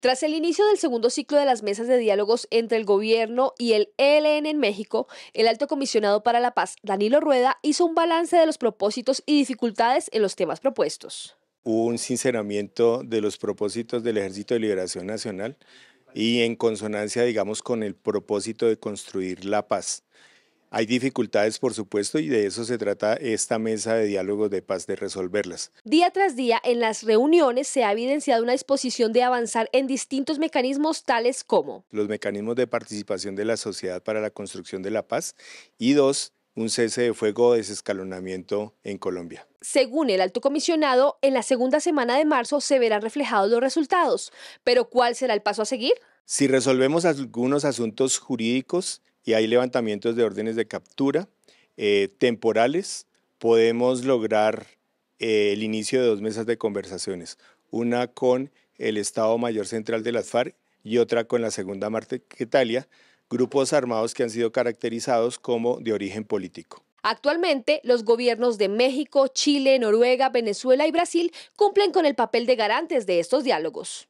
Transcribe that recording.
Tras el inicio del segundo ciclo de las mesas de diálogos entre el gobierno y el ELN en México, el alto comisionado para la paz, Danilo Rueda, hizo un balance de los propósitos y dificultades en los temas propuestos. Hubo un sinceramiento de los propósitos del Ejército de Liberación Nacional y en consonancia, digamos, con el propósito de construir la paz. Hay dificultades, por supuesto, y de eso se trata esta mesa de Diálogo de paz, de resolverlas. Día tras día, en las reuniones se ha evidenciado una disposición de avanzar en distintos mecanismos, tales como... Los mecanismos de participación de la sociedad para la construcción de la paz y dos, un cese de fuego o desescalonamiento en Colombia. Según el alto comisionado, en la segunda semana de marzo se verán reflejados los resultados, pero ¿cuál será el paso a seguir? Si resolvemos algunos asuntos jurídicos, y hay levantamientos de órdenes de captura eh, temporales, podemos lograr eh, el inicio de dos mesas de conversaciones, una con el Estado Mayor Central de las FARC y otra con la Segunda Italia, grupos armados que han sido caracterizados como de origen político. Actualmente, los gobiernos de México, Chile, Noruega, Venezuela y Brasil cumplen con el papel de garantes de estos diálogos.